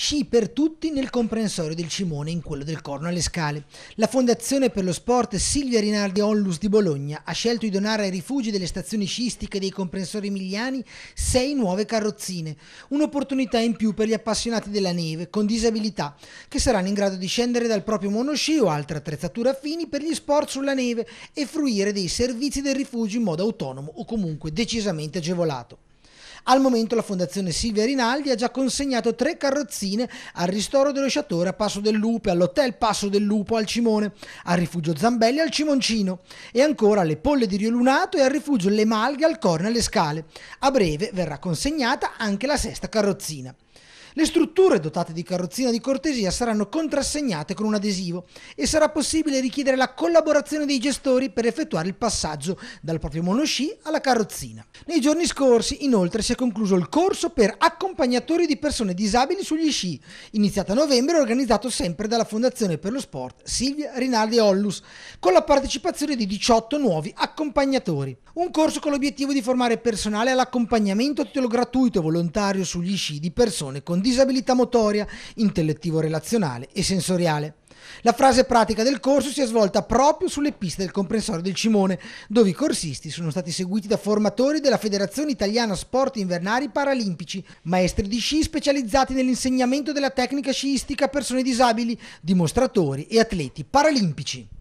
sci per tutti nel comprensorio del Cimone in quello del Corno alle Scale. La Fondazione per lo Sport Silvia Rinaldi Onlus di Bologna ha scelto di donare ai rifugi delle stazioni sciistiche dei comprensori emiliani sei nuove carrozzine, un'opportunità in più per gli appassionati della neve con disabilità che saranno in grado di scendere dal proprio monosci o altre attrezzature affini per gli sport sulla neve e fruire dei servizi del rifugio in modo autonomo o comunque decisamente agevolato. Al momento la Fondazione Silvia Rinaldi ha già consegnato tre carrozzine al ristoro dello Sciatore a Passo del Lupe, all'Hotel Passo del Lupo al Cimone, al rifugio Zambelli al Cimoncino e ancora alle Polle di Rio Lunato e al rifugio Le Malghe al Corno alle Scale. A breve verrà consegnata anche la sesta carrozzina. Le strutture dotate di carrozzina di cortesia saranno contrassegnate con un adesivo e sarà possibile richiedere la collaborazione dei gestori per effettuare il passaggio dal proprio monosci alla carrozzina. Nei giorni scorsi inoltre si è concluso il corso per accompagnatori di persone disabili sugli sci, iniziato a novembre e organizzato sempre dalla Fondazione per lo Sport Silvia Rinaldi Ollus, con la partecipazione di 18 nuovi accompagnatori. Un corso con l'obiettivo di formare personale all'accompagnamento a titolo gratuito e volontario sugli sci di persone con disabilità disabilità motoria, intellettivo-relazionale e sensoriale. La frase pratica del corso si è svolta proprio sulle piste del comprensorio del Cimone, dove i corsisti sono stati seguiti da formatori della Federazione Italiana Sport Invernari Paralimpici, maestri di sci specializzati nell'insegnamento della tecnica sciistica a persone disabili, dimostratori e atleti paralimpici.